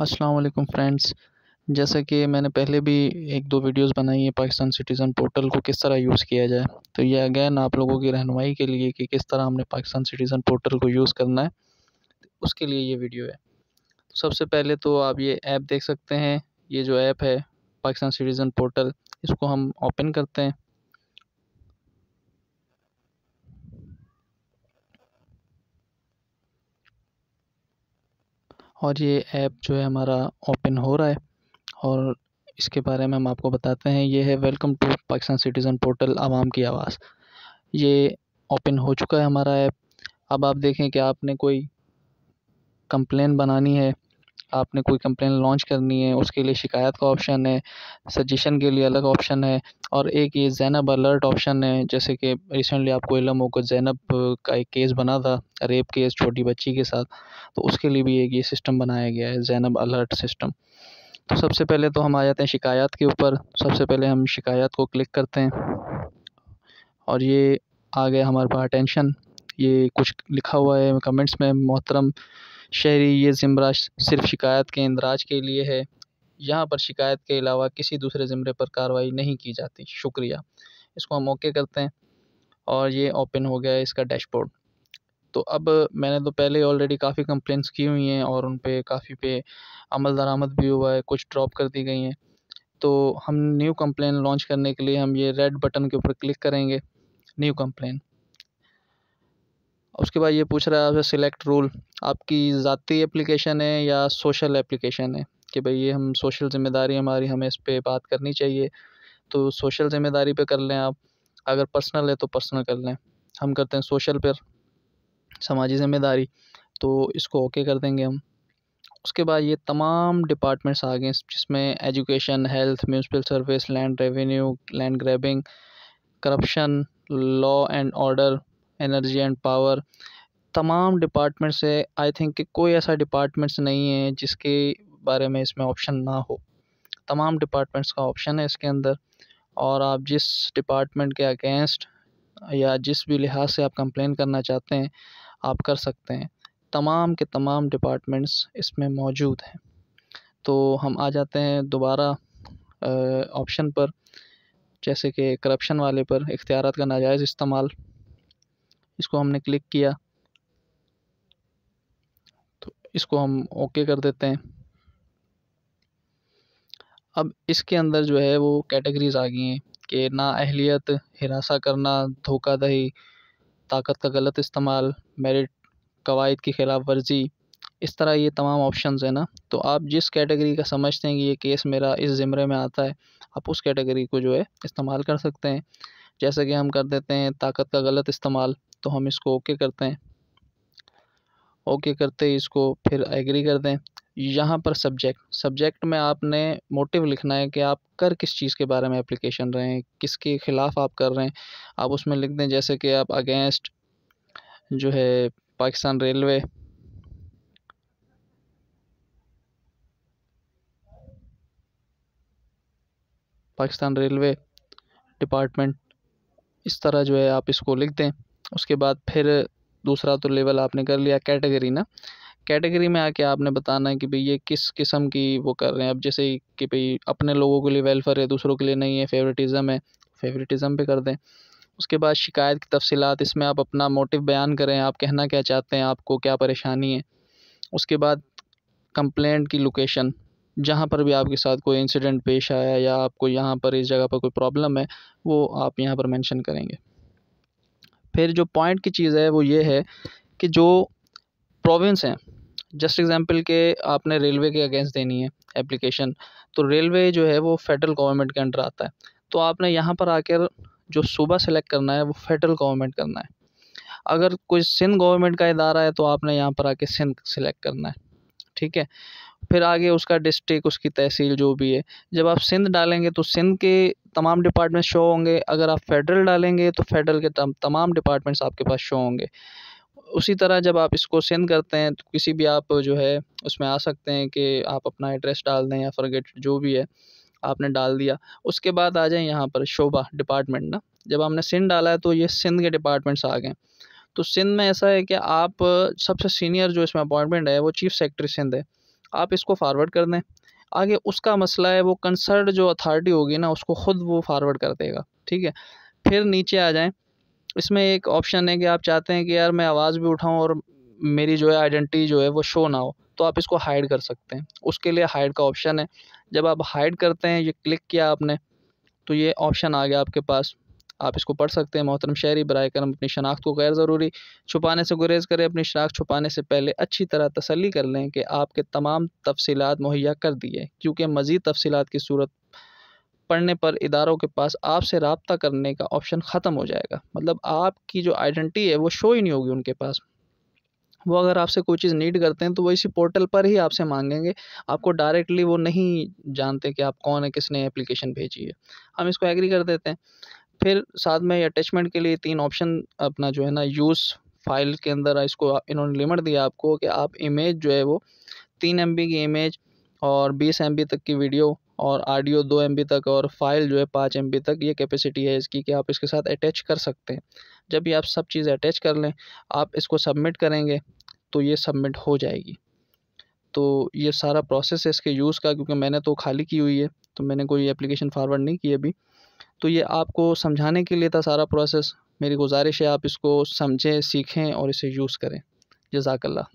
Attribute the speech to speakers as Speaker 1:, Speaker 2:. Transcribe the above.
Speaker 1: अस्सलाम वालेकुम फ्रेंड्स जैसा कि मैंने पहले भी एक दो वीडियोस बनाई है पाकिस्तान सिटीज़न पोर्टल को किस तरह यूज़ किया जाए तो ये अगैन आप लोगों की रहनमाई के लिए कि किस तरह हमने पाकिस्तान सिटीज़न पोर्टल को यूज़ करना है उसके लिए ये वीडियो है तो सबसे पहले तो आप ये ऐप देख सकते हैं ये जो ऐप है पाकिस्तान सिटीज़न पोर्टल इसको हम ओपन करते हैं और ये ऐप जो है हमारा ओपन हो रहा है और इसके बारे में हम आपको बताते हैं ये है welcome to Pakistan citizen portal आवाम की आवाज़ ये ओपन हो चुका है हमारा ऐप अब आप देखें कि आपने कोई कंप्लेन बनानी है आपने कोई कंप्लेन लॉन्च करनी है उसके लिए शिकायत का ऑप्शन है सजेशन के लिए अलग ऑप्शन है और एक ये जैनब अलर्ट ऑप्शन है जैसे कि रिसेंटली आपको इलम होगा जैनब का एक केस बना था रेप केस छोटी बच्ची के साथ तो उसके लिए भी एक ये सिस्टम बनाया गया है जैनब अलर्ट सिस्टम तो सबसे पहले तो हम आ जाते हैं शिकायत के ऊपर सबसे पहले हम शिकायत को क्लिक करते हैं और ये आ गया हमारे पास अटेंशन ये कुछ लिखा हुआ है कमेंट्स में मोहतरम शहरी ये ज़िम्रा सिर्फ शिकायत के इंदराज के लिए है यहाँ पर शिकायत के अलावा किसी दूसरे ज़िम्रे पर कार्रवाई नहीं की जाती शुक्रिया इसको हम ओके करते हैं और ये ओपन हो गया है इसका डैशबोर्ड तो अब मैंने तो पहले ऑलरेडी काफ़ी कंप्लेंट्स की हुई हैं और उन पे काफ़ी पे अमल दरामद भी हुआ है कुछ ड्रॉप कर दी गई हैं तो हम न्यू कंप्लेंट लॉन्च करने के लिए हम ये रेड बटन के ऊपर क्लिक करेंगे न्यू कंप्लेंट उसके बाद ये पूछ रहा है सिलेक्ट रूल आपकी ज़ाती एप्लीकेशन है या सोशल एप्लीकेशन है कि भाई ये हम सोशल ज़िम्मेदारी हमारी हमें इस पर बात करनी चाहिए तो सोशल ज़िम्मेदारी पे कर लें आप अगर पर्सनल है तो पर्सनल कर लें हम करते हैं सोशल पर समाजी ज़िम्मेदारी तो इसको ओके कर देंगे हम उसके बाद ये तमाम डिपार्टमेंट्स आ गए जिसमें education health municipal service land revenue land grabbing corruption law and order energy and power तमाम डिपार्टमेंट से आई थिंक कि कोई ऐसा डिपार्टमेंट्स नहीं है जिसके बारे में इसमें ऑप्शन ना हो तमाम डिपार्टमेंट्स का ऑप्शन है इसके अंदर और आप जिस डिपार्टमेंट के अगेंस्ट या जिस भी लिहाज से आप कंप्लेन करना चाहते हैं आप कर सकते हैं तमाम के तमाम डिपार्टमेंट्स इसमें मौजूद हैं तो हम आ जाते हैं दोबारा ऑप्शन पर जैसे कि करप्शन वाले पर इख्तियार का नाजायज़ इस्तेमाल इसको हमने क्लिक किया तो इसको हम ओके कर देते हैं अब इसके अंदर जो है वो कैटेगरीज आ गई हैं कि ना अहलियत हिरासा करना धोखाधही ताकत का गलत इस्तेमाल मेरिट कवायद की खिलाफ वर्जी इस तरह ये तमाम ऑप्शन हैं ना तो आप जिस कैटेगरी का समझते हैं कि ये केस मेरा इस ज़िमरे में आता है आप उस कैटेगरी को जो है इस्तेमाल कर सकते हैं जैसे कि हम कर देते हैं ताकत का गलत इस्तेमाल तो हम इसको ओके करते हैं ओके करते ही इसको फिर एग्री कर दें यहाँ पर सब्जेक्ट सब्जेक्ट में आपने मोटिव लिखना है कि आप कर किस चीज़ के बारे में एप्लीकेशन रहे हैं किसके ख़िलाफ़ आप कर रहे हैं आप उसमें लिख दें जैसे कि आप अगेंस्ट जो है Pakistan railway Pakistan railway department इस तरह जो है आप इसको लिख दें उसके बाद फिर दूसरा तो लेवल आपने कर लिया कैटेगरी ना कैटेगरी में आके आपने बताना है कि भाई ये किस किस्म की वो कर रहे हैं अब जैसे कि भाई अपने लोगों के लिए वेलफेयर है दूसरों के लिए नहीं है फेवरेटिज़म है फेवरेटिज़म पे कर दें उसके बाद शिकायत की तफसीत इसमें आप अपना मोटिव बयान करें आप कहना क्या चाहते हैं आपको क्या परेशानी है उसके बाद कंप्लेंट की लोकेशन जहाँ पर भी आपके साथ कोई इंसिडेंट पेश आया या आपको यहाँ पर इस जगह पर कोई प्रॉब्लम है वो आप यहाँ पर मेंशन करेंगे फिर जो पॉइंट की चीज़ है वो ये है कि जो प्रोविंस हैं जस्ट एग्ज़ाम्पल के आपने रेलवे के अगेंस्ट देनी है एप्लीकेशन तो रेलवे जो है वो फेडरल गवर्नमेंट के अंडर आता है तो आपने यहाँ पर आकर जो सूबा सेलेक्ट करना है वो फेडरल गवर्नमेंट करना है अगर कोई सिंध गवर्नमेंट का इदारा है तो आपने यहाँ पर आके सिंध सेलेक्ट करना है ठीक है फिर आगे उसका डिस्ट्रिक्ट उसकी तहसील जो भी है जब आप सिंध डालेंगे तो सिंध के तमाम डिपार्टमेंट्स शो होंगे अगर आप फेडरल डालेंगे तो फेडरल के तम, तमाम डिपार्टमेंट्स आपके पास शो होंगे उसी तरह जब आप इसको सेंड करते हैं तो किसी भी आप जो है उसमें आ सकते हैं कि आप अपना एड्रेस डाल दें या फॉरगेट जो भी है आपने डाल दिया उसके बाद आ जाए यहाँ पर शोभा डिपार्टमेंट ना जब हमने सिंध डाला है तो ये सिंध के डिपार्टमेंट्स आ गए तो सिंध में ऐसा है कि आप सबसे सीनियर जो इसमें अपॉइंटमेंट है वो चीफ सेक्रेटरी सिंध है आप इसको फारवर्ड कर दें आगे उसका मसला है वो कंसर्ड जो अथॉरिटी होगी ना उसको ख़ुद वो फारवर्ड कर देगा ठीक है फिर नीचे आ जाएं इसमें एक ऑप्शन है कि आप चाहते हैं कि यार मैं आवाज़ भी उठाऊं और मेरी जो है आइडेंटिटी जो है वो शो ना हो तो आप इसको हाइड कर सकते हैं उसके लिए हाइड का ऑप्शन है जब आप हाइड करते हैं ये क्लिक किया आपने तो ये ऑप्शन आ गया आपके पास आप इसको पढ़ सकते हैं मोहतरम शहरी बर करम अपनी शनाख्त को गैर ज़रूरी छुपाने से गुरेज़ करें अपनी शनाख्त छुपाने से पहले अच्छी तरह तसली कर लें कि आपके तमाम तफसीत मुहैया कर दिए क्योंकि मज़ीद तफसीत की सूरत पढ़ने पर इदारों के पास आपसे रबता करने का ऑप्शन ख़त्म हो जाएगा मतलब आपकी जो आइडेंटिटी है वो शो ही नहीं होगी उनके पास वो अगर आपसे कोई चीज़ नीड करते हैं तो वो इसी पोर्टल पर ही आपसे मांगेंगे आपको डायरेक्टली वो नहीं जानते कि आप कौन है किसने एप्लीकेशन भेजी है हम इसको एग्री कर देते हैं फिर साथ में अटैचमेंट के लिए तीन ऑप्शन अपना जो है ना यूज़ फाइल के अंदर इसको इन्होंने लिमिट दिया आपको कि आप इमेज जो है वो तीन एम की इमेज और बीस एम तक की वीडियो और ऑडियो दो एम तक और फाइल जो है पाँच एम तक ये कैपेसिटी है इसकी कि आप इसके साथ अटैच कर सकते हैं जब ये आप सब चीज़ अटैच कर लें आप इसको सबमिट करेंगे तो ये सबमिट हो जाएगी तो ये सारा प्रोसेस है इसके यूज़ का क्योंकि मैंने तो खाली की हुई है तो मैंने कोई एप्लीकेशन फारवर्ड नहीं की अभी तो ये आपको समझाने के लिए था सारा प्रोसेस मेरी गुजारिश है आप इसको समझें सीखें और इसे यूज़ करें जज़ाकल्ला